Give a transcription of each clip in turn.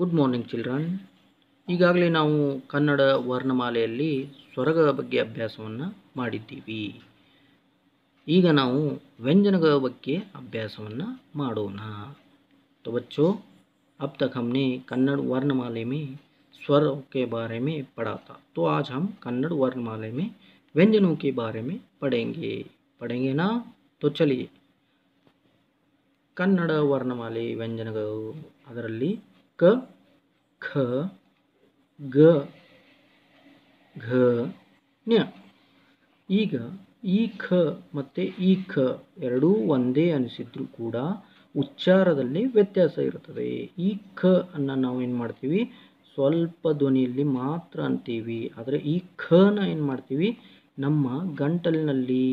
good morning children ಈಗಾಗಲೇ ನಾವು ಕನ್ನಡ ವರ್ಣಮಾಲೆಯಲ್ಲಿ ಸ್ವರಗಳ ಬಗ್ಗೆ ಅಭ್ಯಾಸವನ್ನು ಮಾಡಿದ್ದೀವಿ ಈಗ ನಾವು ವ್ಯಂಜನಗಳ ಬಗ್ಗೆ ಅಭ್ಯಾಸವನ್ನು ಮಾಡೋಣ तो बच्चों अब ಕನ್ನಡ ವರ್ಣಮಾಲೆ ಮೇ वर्णमाले में स्वरों के बारे में पढ़ा था तो आज हम कन्नड़ वर्णमाले में व्यंजनों के बारे में ಕನ್ನಡ ವರ್ಣಮಾಲೆ ವ್ಯಂಜನಗಳು ಅದರಲ್ಲಿ ಕ ಖ ಘ ಘ ನ್ಯ ಈಗ ಈ ಖ ಮತ್ತು ಈ ಖ ಎರಡೂ ಒಂದೇ ಅನಿಸಿದ್ರೂ ಕೂಡ ಉಚ್ಚಾರದಲ್ಲಿ ವ್ಯತ್ಯಾಸ ಇರುತ್ತದೆ ಈ ಖ ಅನ್ನು ನಾವು ಏನು ಮಾಡ್ತೀವಿ ಸ್ವಲ್ಪ ಧ್ವನಿಯಲ್ಲಿ ಮಾತ್ರ ಅಂತೀವಿ ಆದರೆ ಈ ಖನ ಏನು ಮಾಡ್ತೀವಿ ನಮ್ಮ ಗಂಟಲಿನಲ್ಲಿ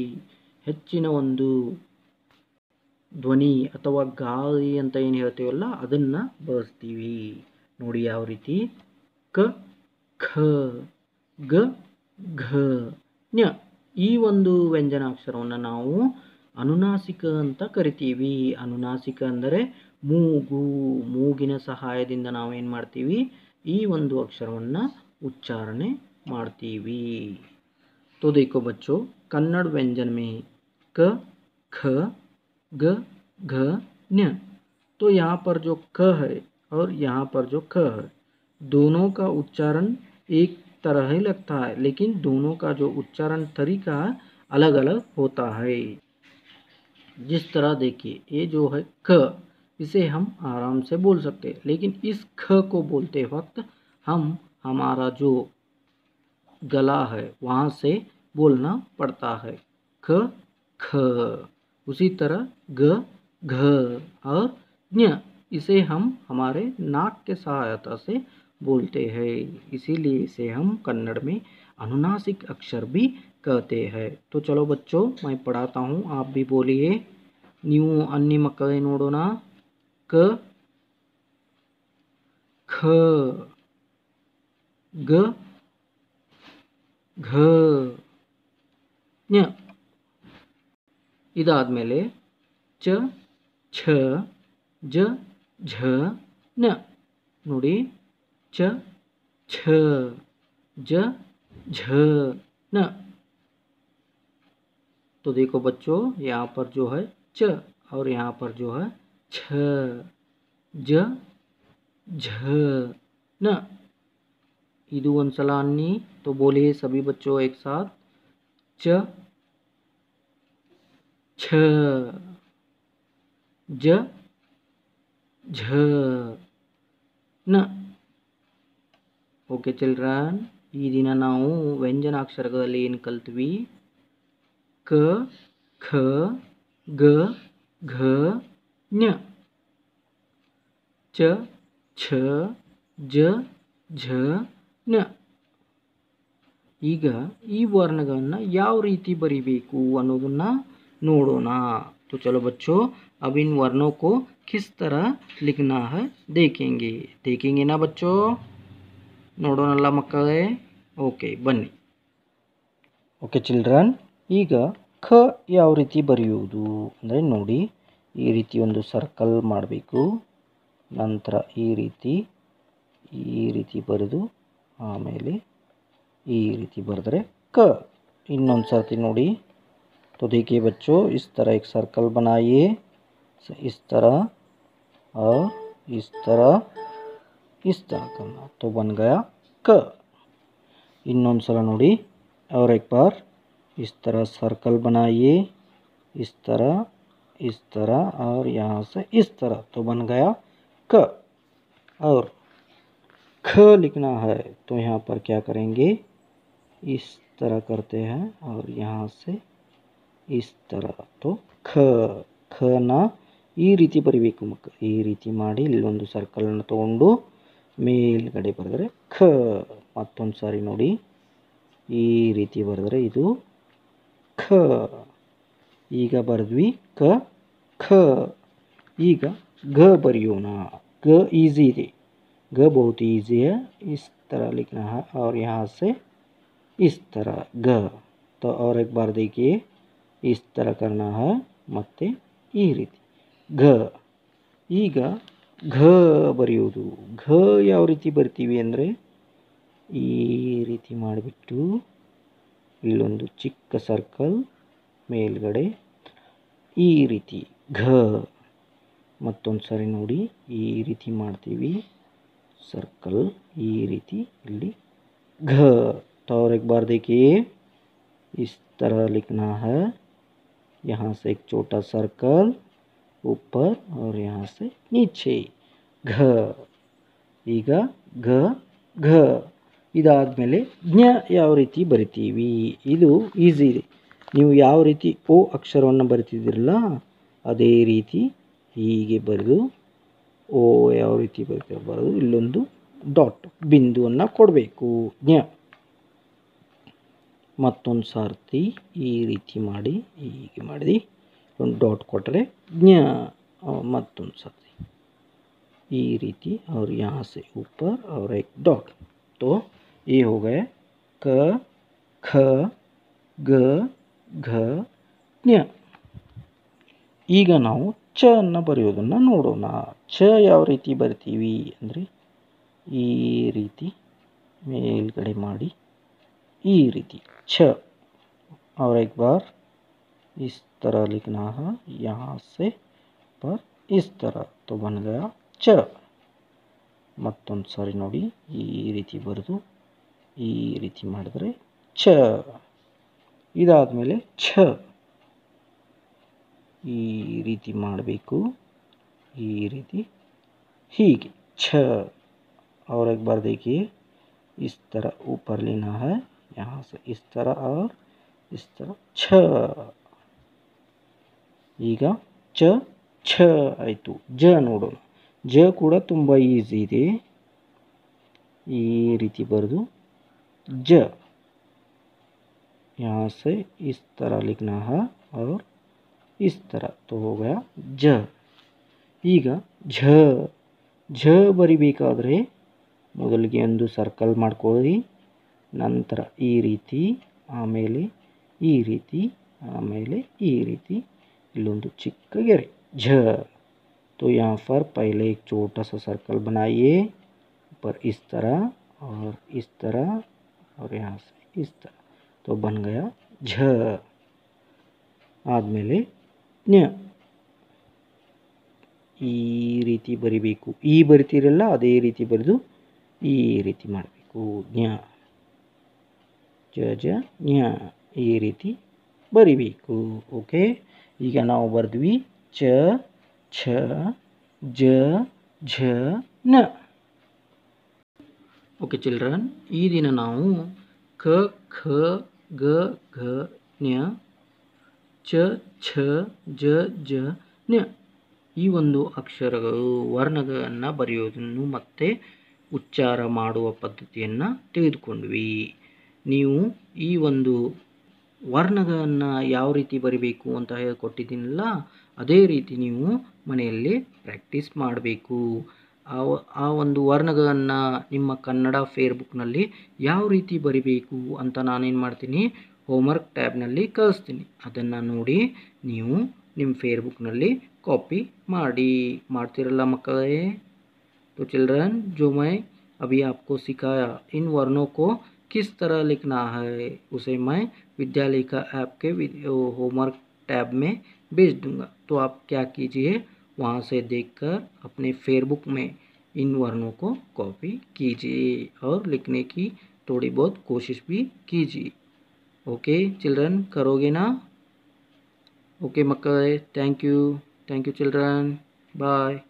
ಹೆಚ್ಚಿನ ಒಂದು ಧ್ವನಿ ಅಥವಾ ಗಾಳಿ ಅಂತ ಏನು ಹೇಳ್ತೀವಲ್ಲ ಅದನ್ನು ಬಳಸ್ತೀವಿ ನೋಡಿ ಯಾವ ರೀತಿ ಕ ಖ ಗ ಘ ನ್ಯ ಈ ಒಂದು ವ್ಯಂಜನಾಕ್ಷರವನ್ನು ನಾವು ಅನುನಾಸಿಕ ಅಂತ ಕರಿತೀವಿ ಅನುನಾಸಿಕ ಅಂದರೆ ಮೂಗು ಮೂಗಿನ ಸಹಾಯದಿಂದ ನಾವೇನು ಮಾಡ್ತೀವಿ ಈ ಒಂದು ಅಕ್ಷರವನ್ನು ಉಚ್ಚಾರಣೆ ಮಾಡ್ತೀವಿ तो ಬಚ್ಚೋ ಕನ್ನಡ ವ್ಯಂಜನ ಮೇ ಕ ಖ ग घ न्य तो यहाँ पर जो क है और यहाँ पर जो ख है दोनों का उच्चारण एक तरह ही लगता है लेकिन दोनों का जो उच्चारण तरीका अलग अलग होता है जिस तरह देखिए ये जो है ख इसे हम आराम से बोल सकते हैं लेकिन इस ख को बोलते वक्त हम हमारा जो गला है वहाँ से बोलना पड़ता है ख ख उसी तरह ग घ और ज्ञ इसे हम हमारे नाक के सहायता से बोलते हैं इसीलिए इसे हम कन्नड़ में अनुनासिक अक्षर भी कहते हैं तो चलो बच्चों मैं पढ़ाता हूँ आप भी बोलिए न्यू अन्य मकई नोड़ो न ಖ घ ಇದಾದಮೇಲೆ च छ ज झ न ನೋಡಿ च छ ज झ न तो देखो बच्चों यहाँ पर जो है च और यहाँ पर जो है छ ज झ न ईदू अंसलानी तो बोलिए सभी बच्चों एक साथ च ಛ ಜ ಝ ನ ಓಕೆ ಚಿಲ್ಡ್ರನ್ ಈ ದಿನ ನಾವು ವ್ಯಂಜನಾಕ್ಷರಗಳಲ್ಲಿ ಏನು ಕಲ್ತ್ವಿ ಕ ಖ ಗ ಘ ಞ ಚ ಛ ಜ ಝ ನ ಈಗ ಈ ವರ್ಣಗಳನ್ನು ಯಾವ ರೀತಿ ಬರಿಬೇಕು ಅನ್ನೋದನ್ನು ನೋಡೋಣ तो चलो बच्चों अब इन वर्णों को किस तरह लिखना है देखेंगे देखेंगे ना बच्चों ಮಕ್ಕಳೇ ಓಕೆ ಬನ್ನಿ ಓಕೆ ಚಿಲ್ಡ್ರನ್ ಈಗ ಖ ಯಾವ ರೀತಿ ಬರೆಯುವುದು ಅಂದರೆ ನೋಡಿ ಈ ರೀತಿ ಒಂದು ಸರ್ಕಲ್ ಮಾಡಬೇಕು ನಂತರ ಈ ರೀತಿ ಈ ರೀತಿ ಬರೆದು ಆಮೇಲೆ ಈ ರೀತಿ ಬರೆದ್ರೆ ಕ ಇನ್ನೊಂದು ಸರ್ತಿ ನೋಡಿ तो देखिए बच्चों इस तरह एक सर्कल बनाइए इस तरह और इस तरह इस तरह करना तो बन गया क ಇನ್ನೊಂದು सर नोड़ी और एक बार इस तरह सर्कल बनाइए इस तरह इस तरह और यहाँ से इस तरह तो बन गया क और ख लिखना है तो यहाँ पर क्या करेंगे इस तरह करते हैं और यहाँ से ಇಸ್ ತರ ಅಥವಾ ಖ ಖನ ಈ ರೀತಿ ಬರಿಬೇಕು ಮಕ್ಕ ಈ ರೀತಿ ಮಾಡಿ ಇಲ್ಲೊಂದು ಸರ್ಕಲನ್ನು ತೊಗೊಂಡು ಮೇಲ್ಗಡೆ ಬರೆದರೆ ಖ ಮತ್ತೊಂದು ಸಾರಿ ನೋಡಿ ಈ ರೀತಿ ಬರೆದರೆ ಇದು ಖ ಈಗ ಬರೆದ್ವಿ ಕ ಖ ಈಗ ಗ ಬರೆಯೋಣ ಗ ಈಸಿ ಇದೆ ಗ ಬಹುತ್ ಈಸಿಯ ಇಸ್ ತರ तरह लिखना ಯಾಸೆ ಇಸ್ ತರ ಗ ತ ಅವ್ರಿಗೆ इस तरह करना है ಮತ್ತು ಈ ರೀತಿ ಘ ಈಗ ಘ ಬರೆಯುವುದು ಘ ಯಾವ ರೀತಿ ಬರ್ತೀವಿ ಅಂದರೆ ಈ ರೀತಿ ಮಾಡಿಬಿಟ್ಟು ಇಲ್ಲೊಂದು ಚಿಕ್ಕ ಸರ್ಕಲ್ ಮೇಲ್ಗಡೆ ಈ ರೀತಿ ಘ ಮತ್ತೊಂದು ಸಾರಿ ನೋಡಿ ಈ ರೀತಿ ಮಾಡ್ತೀವಿ ಸರ್ಕಲ್ ಈ ರೀತಿ ಇಲ್ಲಿ ಘ ತೌರಕ್ಕೆ ಬಾರ್ದಕ್ಕೆ ಇಸ್ ತರ ಲಿಖನಾ यहाँ से एक छोटा सर्कल ऊपर और यहाँ से ಘ ಈಗ ಘ ಘ ಇದಾದಮೇಲೆ ಜ್ಞ ಯಾವ ರೀತಿ ಬರಿತೀವಿ ಇದು ಈಸಿ ಇದೆ ನೀವು ಯಾವ ರೀತಿ ಓ ಅಕ್ಷರವನ್ನು ಬರಿತಿದ್ದೀರಲ್ಲ ಅದೇ ರೀತಿ ಹೀಗೆ ಬರೆದು ಓ ಯಾವ ರೀತಿ ಬರಿತೀವಿ ಬರೆದು ಇಲ್ಲೊಂದು ಡಾಟ್ ಬಿಂದುವನ್ನು ಕೊಡಬೇಕು ಜ್ಞ ಮತ್ತೊಂದು ಸಾರ್ತಿ ಈ ರೀತಿ ಮಾಡಿ ಹೀಗೆ ಮಾಡಿದೆ ಒಂದು ಡಾಟ್ ಕೊಟ್ಟರೆ ಜ್ಞ ಮತ್ತೊಂದು ಸರ್ತಿ ಈ ರೀತಿ ಅವ್ರ ಯಾಸೆ ಉಪ್ಪರ್ ಅವ್ರ ಎಕ್ ಡಾಟ್ ಡಾಟ್ तो ಹೋಗ हो क ख ಜ್ಞ ಈಗ ನಾವು ಚ ಅನ್ನು ಬರೆಯೋದನ್ನು ನೋಡೋಣ ಚ ಯಾವ ರೀತಿ ಬರಿತೀವಿ ಅಂದರೆ ಈ ರೀತಿ ಮೇಲ್ಗಡೆ ಮಾಡಿ ई रीति छ और एक बार इस तरह लिखना है यहाँ से पर इस तरह तो बन गया च मत सारी नोड़ी ई रीति ಬರೆದು ई रीति मे ಛ ಇದಾದ ಮೇಲೆ ಛ ಈ और एक बार देखिए इस तरह ऊपर लेना है ಹೌದು ಈ ತರ ಆ ಈ ತರ ಛ ಈಗ ಛ ಛ ಐತು ಜ ನೋಡು ಜ ಕೂಡ ತುಂಬಾ ಈಜಿ ಇದೆ ಈ ರೀತಿ ಬರೆದು ಜ ಯಹಾಸೆ ಈ ತರ ಲಖನಾ ಹ ಔರ್ ಈ ತರ ತೋ ಹೋಗಯ ಜ ಈಗ ಝ ಝ ಬರಿಬೇಕಾದ್ರೆ ಮೊದಲಿಗೆ ಒಂದು ಸರ್ಕಲ್ ಮಾಡ್ಕೊಳಿ नर यह रीति आमले रीति आमले रीति ಈ ರೀತಿ चिक्क झ तो यहाँ पर पहले एक छोटा सा सर्कल बनाइए ऊपर इस तरह और इस तरह और यहाँ से इस तरह तो बन गया झ ಆದಮೇಲೆ ನ್ಯ ಈ ರೀತಿ ಬರಿಬೇಕು ಈ ಬರಿತೀರಲ್ಲ रीति ರೀತಿ ಬರೆದು ಜ ಜ ಞ ಈ ರೀತಿ ಬರಿಬೇಕು ಓಕೆ ಈಗ ನಾವು ಬರೆದ್ವಿ ಚ ಛ ಜ ಝ ನ ಓಕೆ ಚಿಲ್ಡ್ರನ್ ಈ ದಿನ ನಾವು ಕ ಖ ಗ ಘ ನ್ಯ ಚ ಛ ಜ ಜ ನ್ಯ ಈ ಒಂದು ಅಕ್ಷರಗಳು ವರ್ಣಗಳನ್ನು ಬರೆಯೋದನ್ನು ಮತ್ತೆ ಉಚ್ಚಾರ ಮಾಡುವ ಪದ್ಧತಿಯನ್ನು ತಿಳಿದುಕೊಂಡ್ವಿ ನೀವು ಈ ಒಂದು ವರ್ಣಗಳನ್ನು ಯಾವ ರೀತಿ ಬರಿಬೇಕು ಅಂತ ಹೇಳಿಕೊಟ್ಟಿದ್ದೀನಲ್ಲ ಅದೇ ರೀತಿ ನೀವು ಮನೆಯಲ್ಲಿ ಪ್ರ್ಯಾಕ್ಟೀಸ್ ಮಾಡಬೇಕು ಆ ಒಂದು ವರ್ಣಗಳನ್ನು ನಿಮ್ಮ ಕನ್ನಡ ಫೇರ್ಬುಕ್ನಲ್ಲಿ ಯಾವ ರೀತಿ ಬರಿಬೇಕು ಅಂತ ನಾನೇನು ಮಾಡ್ತೀನಿ ಹೋಮ್ವರ್ಕ್ ಟ್ಯಾಬ್ನಲ್ಲಿ ಕಳಿಸ್ತೀನಿ ಅದನ್ನು ನೋಡಿ ನೀವು ನಿಮ್ಮ ಫೇರ್ಬುಕ್ನಲ್ಲಿ ಕಾಪಿ ಮಾಡಿ ಮಾಡ್ತಿರಲ್ಲ ಮಕ್ಕಳೇ ಟು ಚಿಲ್ಡ್ರನ್ ಜೋ ಮೈ अभी आपको सिखाया इन वर्णों किस तरह लिखना है उसे मैं विद्यालय का ऐप के होमवर्क टैब में भेज दूंगा तो आप क्या कीजिए वहाँ से देखकर अपने फेसबुक में इन वर्णों को कॉपी कीजिए और लिखने की थोड़ी बहुत कोशिश भी कीजिए ओके चिल्ड्रन करोगे ना ओके मक्का thank you thank you children bye